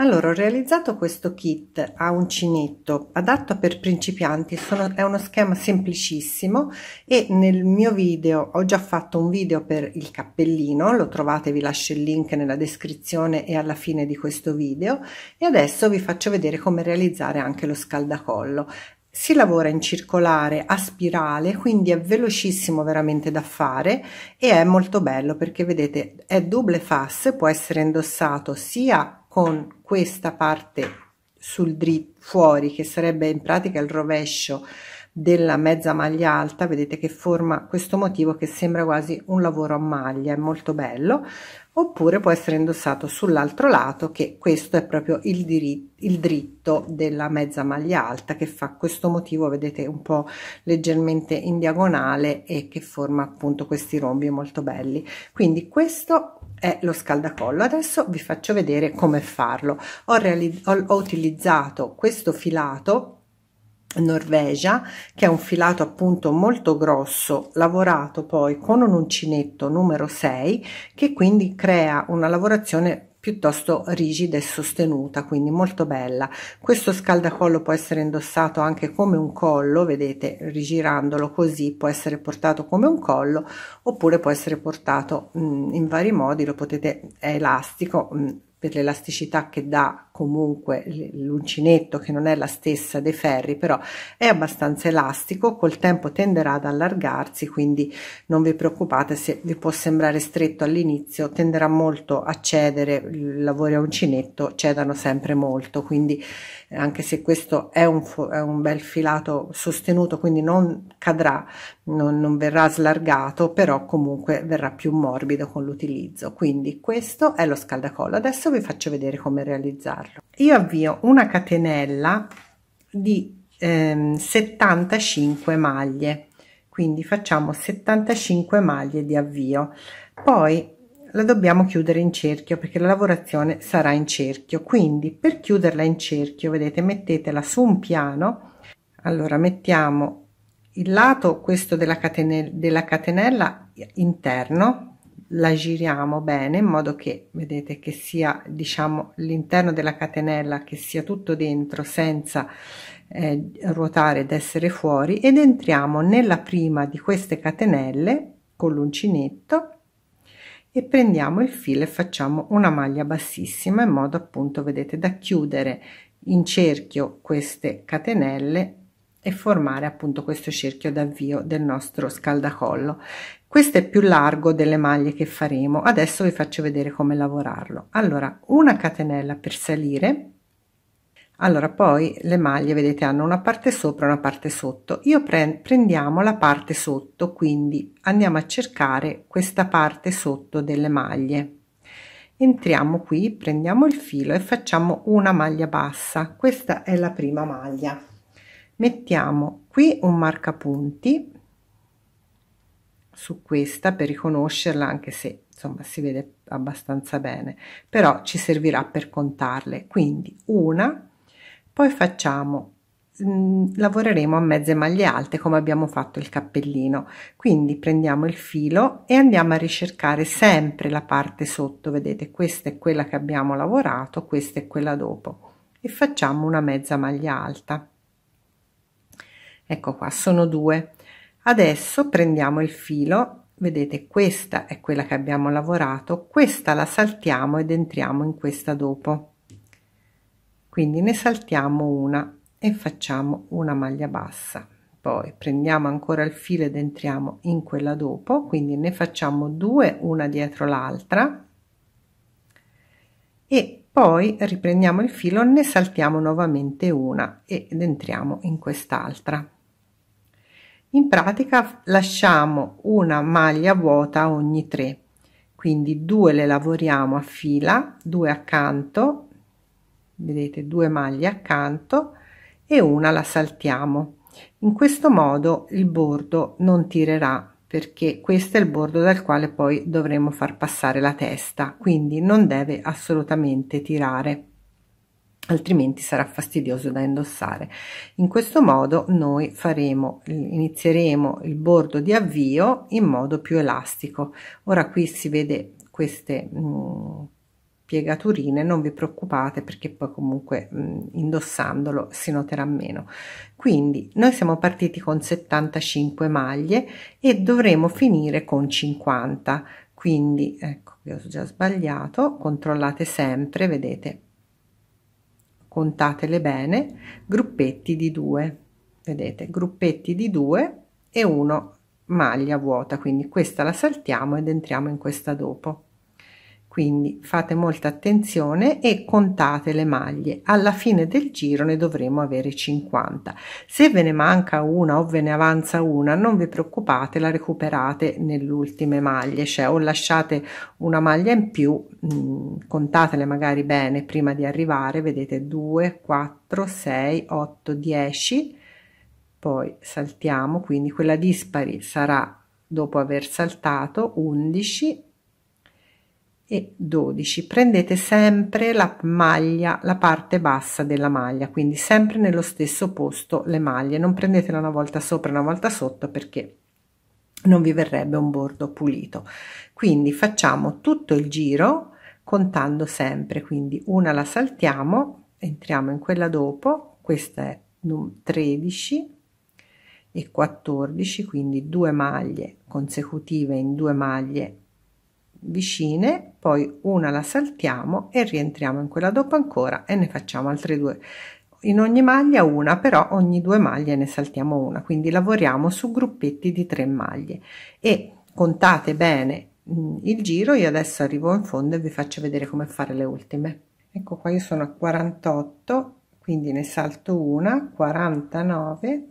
Allora, ho realizzato questo kit a uncinetto, adatto per principianti, sono, è uno schema semplicissimo e nel mio video, ho già fatto un video per il cappellino, lo trovate, vi lascio il link nella descrizione e alla fine di questo video e adesso vi faccio vedere come realizzare anche lo scaldacollo. Si lavora in circolare a spirale, quindi è velocissimo veramente da fare e è molto bello perché vedete è double face, può essere indossato sia con questa parte sul dritto fuori che sarebbe in pratica il rovescio della mezza maglia alta vedete che forma questo motivo che sembra quasi un lavoro a maglia è molto bello oppure può essere indossato sull'altro lato che questo è proprio il, diritto, il dritto della mezza maglia alta che fa questo motivo vedete un po' leggermente in diagonale e che forma appunto questi rombi molto belli quindi questo è lo scaldacollo adesso vi faccio vedere come farlo ho, ho, ho utilizzato questo filato Norvegia, che è un filato appunto molto grosso, lavorato poi con un uncinetto numero 6, che quindi crea una lavorazione piuttosto rigida e sostenuta, quindi molto bella. Questo scaldacollo può essere indossato anche come un collo, vedete, rigirandolo così, può essere portato come un collo oppure può essere portato mh, mm, in vari modi, lo potete, è elastico, mh, mm, per l'elasticità che dà comunque l'uncinetto che non è la stessa dei ferri però è abbastanza elastico col tempo tenderà ad allargarsi quindi non vi preoccupate se vi può sembrare stretto all'inizio tenderà molto a cedere i lavori a uncinetto cedano sempre molto quindi eh, anche se questo è un, è un bel filato sostenuto quindi non cadrà non, non verrà slargato però comunque verrà più morbido con l'utilizzo quindi questo è lo scaldacollo adesso vi faccio vedere come realizzarlo farlo. Io avvio una catenella di ehm, 75 maglie, quindi facciamo 75 maglie di avvio. Poi la dobbiamo chiudere in cerchio perché la lavorazione sarà in cerchio quindi per chiuderla in cerchio vedete mettetela su un piano allora mettiamo il lato questo della catenella, della catenella interno la giriamo bene in modo che vedete che sia diciamo l'interno della catenella che sia tutto dentro senza eh, ruotare ed essere fuori ed entriamo nella prima di queste catenelle con l'uncinetto e prendiamo il filo e facciamo una maglia bassissima in modo appunto vedete da chiudere in cerchio queste catenelle e formare appunto questo cerchio d'avvio del nostro scaldacollo questo è più largo delle maglie che faremo adesso vi faccio vedere come lavorarlo allora una catenella per salire allora poi le maglie vedete hanno una parte sopra una parte sotto io pre prendiamo la parte sotto quindi andiamo a cercare questa parte sotto delle maglie entriamo qui prendiamo il filo e facciamo una maglia bassa questa è la prima maglia mettiamo qui un marcapunti su questa per riconoscerla anche se insomma si vede abbastanza bene però ci servirà per contarle quindi una poi facciamo mm, lavoreremo a mezze maglie alte come abbiamo fatto il cappellino quindi prendiamo il filo e andiamo a ricercare sempre la parte sotto vedete questa è quella che abbiamo lavorato questa è quella dopo e facciamo una mezza maglia alta ecco qua sono due Adesso prendiamo il filo, vedete questa è quella che abbiamo lavorato, questa la saltiamo ed entriamo in questa dopo. Quindi ne saltiamo una e facciamo una maglia bassa. Poi prendiamo ancora il filo ed entriamo in quella dopo, quindi ne facciamo due una dietro l'altra e poi riprendiamo il filo, ne saltiamo nuovamente una ed entriamo in quest'altra in pratica lasciamo una maglia vuota ogni 3, quindi 2 le lavoriamo a fila, 2 accanto, vedete 2 maglie accanto e una la saltiamo. In questo modo il bordo non tirerà perché questo è il bordo dal quale poi dovremo far passare la testa, quindi non deve assolutamente tirare altrimenti sarà fastidioso da indossare. In questo modo noi faremo, inizieremo il bordo di avvio in modo più elastico. Ora qui si vede queste mh, mm, piegaturine, non vi preoccupate perché poi comunque mh, mm, indossandolo si noterà meno. Quindi noi siamo partiti con 75 maglie e dovremo finire con 50, quindi ecco, vi ho già sbagliato, controllate sempre, vedete contatele bene, gruppetti di due, vedete, gruppetti di due e 1 maglia vuota, quindi questa la saltiamo ed entriamo in questa dopo. Quindi fate molta attenzione e contate le maglie. Alla fine del giro ne dovremo avere 50. Se ve ne manca una o ve ne avanza una, non vi preoccupate, la recuperate nell'ultima maglia, cioè o lasciate una maglia in più, mh, mm, contatele magari bene prima di arrivare, vedete 2, 4, 6, 8, 10, poi saltiamo, quindi quella dispari sarà dopo aver saltato 11 e 12 prendete sempre la maglia la parte bassa della maglia quindi sempre nello stesso posto le maglie non prendetela una volta sopra una volta sotto perché non vi verrebbe un bordo pulito quindi facciamo tutto il giro contando sempre quindi una la saltiamo entriamo in quella dopo questa è 13 e 14 quindi due maglie consecutive in due maglie vicine, poi una la saltiamo e rientriamo in quella dopo ancora e ne facciamo altre due. In ogni maglia una, però ogni due maglie ne saltiamo una, quindi lavoriamo su gruppetti di tre maglie e contate bene mm, il giro, io adesso arrivo in fondo e vi faccio vedere come fare le ultime. Ecco qua io sono a 48, quindi ne salto una, 49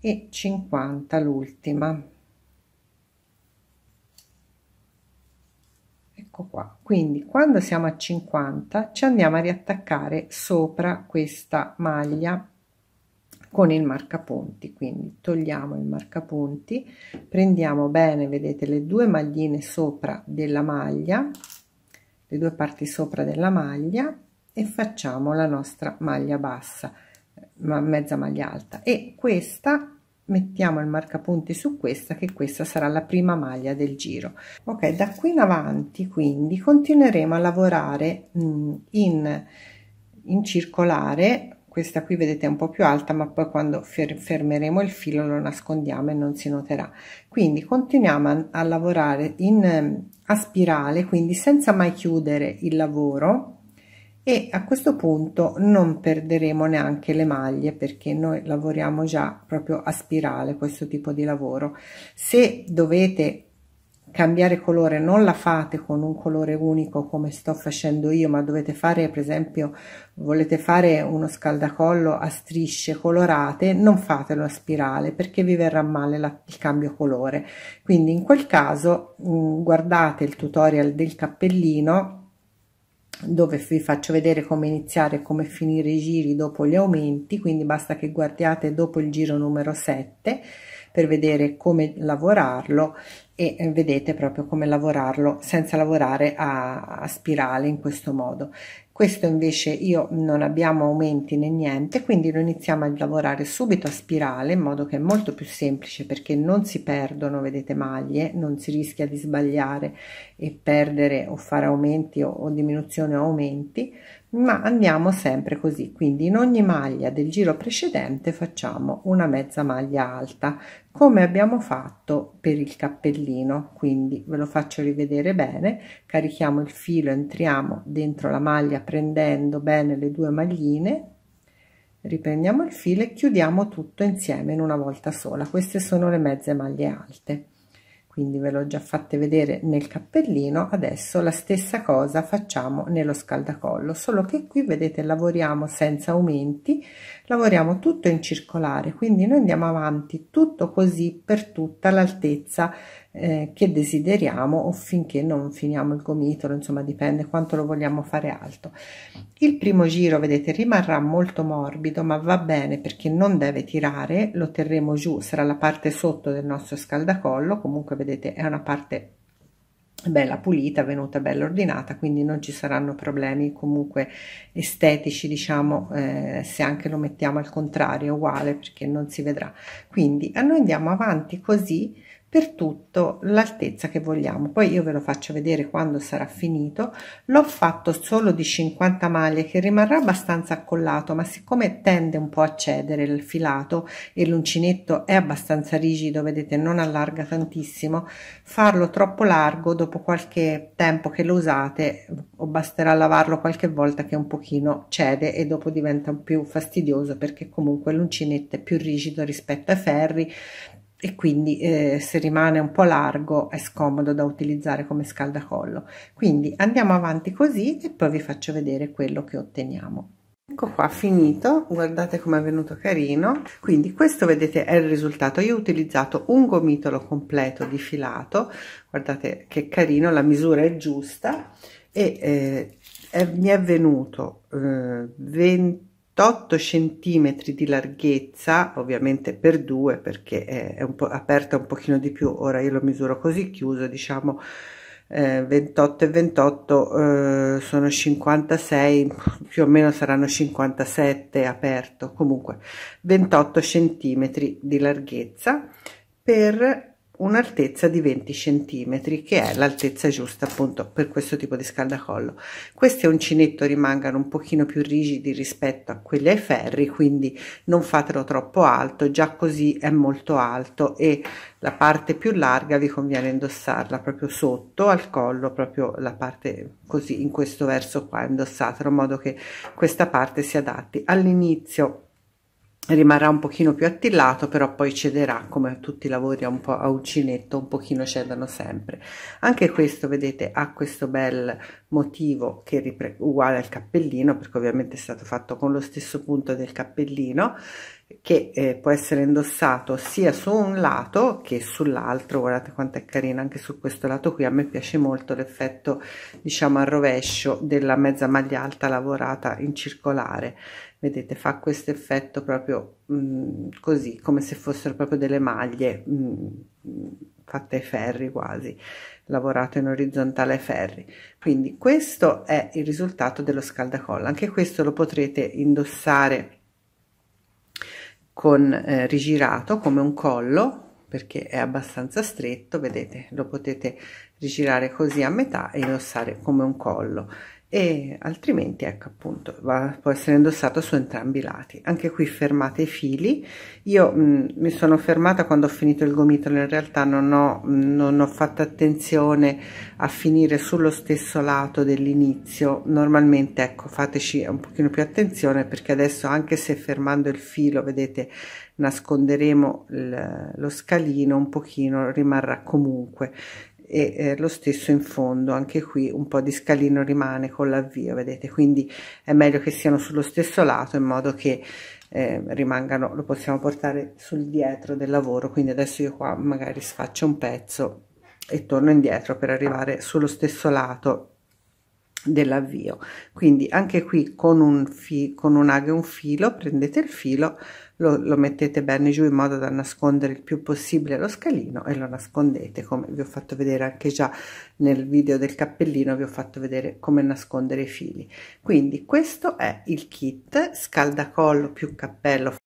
e 50 l'ultima. Quindi quando siamo a 50 ci andiamo a riattaccare sopra questa maglia con il marcapunti quindi togliamo il marcapunti prendiamo bene vedete le due magline sopra della maglia le due parti sopra della maglia e facciamo la nostra maglia bassa ma mezza maglia alta e questa mettiamo il marcapunti su questa che questa sarà la prima maglia del giro ok da qui in avanti quindi continueremo a lavorare mm, in, in circolare questa qui vedete è un po più alta ma poi quando fermeremo il filo lo nascondiamo e non si noterà quindi continuiamo a, a lavorare in mm, a spirale quindi senza mai chiudere il lavoro e a questo punto non perderemo neanche le maglie perché noi lavoriamo già proprio a spirale questo tipo di lavoro se dovete cambiare colore non la fate con un colore unico come sto facendo io ma dovete fare per esempio volete fare uno scaldacollo a strisce colorate non fatelo a spirale perché vi verrà male la, il cambio colore quindi in quel caso mh, mm, guardate il tutorial del cappellino dove vi faccio vedere come iniziare e come finire i giri dopo gli aumenti quindi basta che guardiate dopo il giro numero 7 per vedere come lavorarlo e eh, vedete proprio come lavorarlo senza lavorare a, a, spirale in questo modo questo invece io non abbiamo aumenti né niente quindi lo iniziamo a lavorare subito a spirale in modo che è molto più semplice perché non si perdono vedete maglie non si rischia di sbagliare e perdere o fare aumenti o, o diminuzione o aumenti ma andiamo sempre così quindi in ogni maglia del giro precedente facciamo una mezza maglia alta come abbiamo fatto per il cappellino quindi ve lo faccio rivedere bene carichiamo il filo entriamo dentro la maglia prendendo bene le due magline riprendiamo il filo e chiudiamo tutto insieme in una volta sola queste sono le mezze maglie alte quindi ve l'ho già fatte vedere nel cappellino adesso la stessa cosa facciamo nello scaldacollo solo che qui vedete lavoriamo senza aumenti lavoriamo tutto in circolare quindi noi andiamo avanti tutto così per tutta l'altezza eh, che desideriamo o finché non finiamo il gomitolo, insomma dipende quanto lo vogliamo fare alto. Il primo giro, vedete, rimarrà molto morbido, ma va bene perché non deve tirare, lo terremo giù, sarà la parte sotto del nostro scaldacollo, comunque vedete è una parte bella pulita, venuta bella ordinata, quindi non ci saranno problemi comunque estetici, diciamo, eh, se anche lo mettiamo al contrario, uguale perché non si vedrà. Quindi a noi andiamo avanti così per tutto l'altezza che vogliamo poi io ve lo faccio vedere quando sarà finito l'ho fatto solo di 50 maglie che rimarrà abbastanza accollato ma siccome tende un po' a cedere il filato e l'uncinetto è abbastanza rigido vedete non allarga tantissimo farlo troppo largo dopo qualche tempo che lo usate o basterà lavarlo qualche volta che un pochino cede e dopo diventa più fastidioso perché comunque l'uncinetto è più rigido rispetto ai ferri e quindi eh, se rimane un po' largo è scomodo da utilizzare come scaldacollo. Quindi andiamo avanti così e poi vi faccio vedere quello che otteniamo. Ecco qua finito, guardate come è venuto carino. Quindi questo vedete è il risultato. Io ho utilizzato un gomitolo completo di filato, guardate che carino, la misura è giusta e eh, è, mi è venuto eh, 20 28 centimetri di larghezza ovviamente per due perché è un po' aperta un pochino di più ora io lo misuro così chiuso diciamo eh, 28 e 28 eh, sono 56 più o meno saranno 57 aperto comunque 28 centimetri di larghezza per un'altezza di 20 cm che è l'altezza giusta appunto per questo tipo di scaldacollo questi uncinetto rimangano un pochino più rigidi rispetto a quelli ai ferri quindi non fatelo troppo alto già così è molto alto e la parte più larga vi conviene indossarla proprio sotto al collo proprio la parte così in questo verso qua indossatelo in modo che questa parte si adatti all'inizio rimarrà un pochino più attillato però poi cederà come tutti i lavori un po' a uncinetto un pochino cedono sempre anche questo vedete ha questo bel motivo che è uguale al cappellino perché ovviamente è stato fatto con lo stesso punto del cappellino che eh, può essere indossato sia su un lato che sull'altro guardate quanto è carina anche su questo lato qui a me piace molto l'effetto diciamo al rovescio della mezza maglia alta lavorata in circolare vedete fa questo effetto proprio mh, mm, così come se fossero proprio delle maglie mh, mm, fatte ai ferri quasi lavorato in orizzontale ai ferri quindi questo è il risultato dello scaldacolla anche questo lo potrete indossare con eh, rigirato come un collo perché è abbastanza stretto vedete lo potete rigirare così a metà e indossare come un collo e altrimenti ecco appunto va, può essere indossato su entrambi i lati anche qui fermate i fili io mh, mi sono fermata quando ho finito il gomitolo in realtà non ho, non ho fatto attenzione a finire sullo stesso lato dell'inizio normalmente ecco fateci un pochino più attenzione perché adesso anche se fermando il filo vedete nasconderemo lo scalino un pochino rimarrà comunque e eh, lo stesso in fondo anche qui un po di scalino rimane con l'avvio vedete quindi è meglio che siano sullo stesso lato in modo che eh, rimangano lo possiamo portare sul dietro del lavoro quindi adesso io qua magari sfaccio un pezzo e torno indietro per arrivare sullo stesso lato dell'avvio quindi anche qui con un fi con un ago e un filo prendete il filo lo, lo mettete bene giù in modo da nascondere il più possibile lo scalino e lo nascondete come vi ho fatto vedere anche già nel video del cappellino vi ho fatto vedere come nascondere i fili quindi questo è il kit scaldacollo più cappello